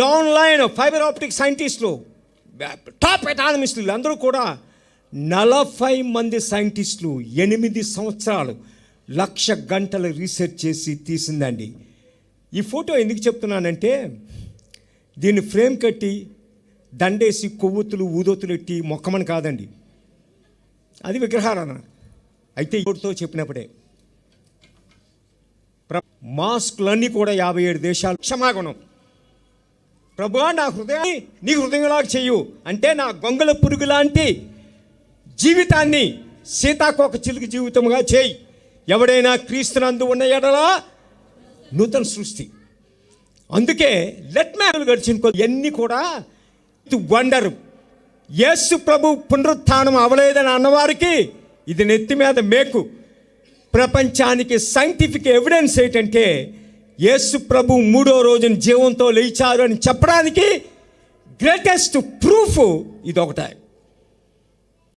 down line fibre optic సైంటిస్టులు top ఎకానమిస్టులు అందరూ కూడా నలభై మంది సైంటిస్టులు ఎనిమిది సంవత్సరాలు లక్ష గంటలు రీసెర్చ్ చేసి తీసిందండి ఈ ఫోటో ఎందుకు చెప్తున్నానంటే దీన్ని ఫ్రేమ్ కట్టి దండేసి కొవ్వొత్తులు ఊదొత్తులు ఎట్టి మొక్కమని కాదండి అది విగ్రహారాధన అయితే ఇప్పుడుతో చెప్పినప్పుడే మాస్క్లన్నీ కూడా యాభై ఏడు దేశాలు క్షమాగుణం ప్రభువా నా హృదయాన్ని నీ హృదయంలా చెయ్యు అంటే నా గొంగల పురుగు లాంటి జీవితాన్ని సీతాకోక చిలుకు జీవితంగా చేయి ఎవడైనా క్రీస్తునందు ఉన్న ఎడలా నూతన సృష్టి అందుకే లెట్ మ్యాన్ గడిచిన ఎన్ని కూడా ఇది వండరు యేసు ప్రభు పునరుత్నం అవలేదని అన్నవారికి ఇది నెత్తి మీద మేకు ప్రపంచానికి సైంటిఫిక్ ఎవిడెన్స్ ఏంటంటే యేసు ప్రభు మూడో రోజున జీవంతో లేచారు అని చెప్పడానికి గ్రేటెస్ట్ ప్రూఫ్ ఇది ఒకటే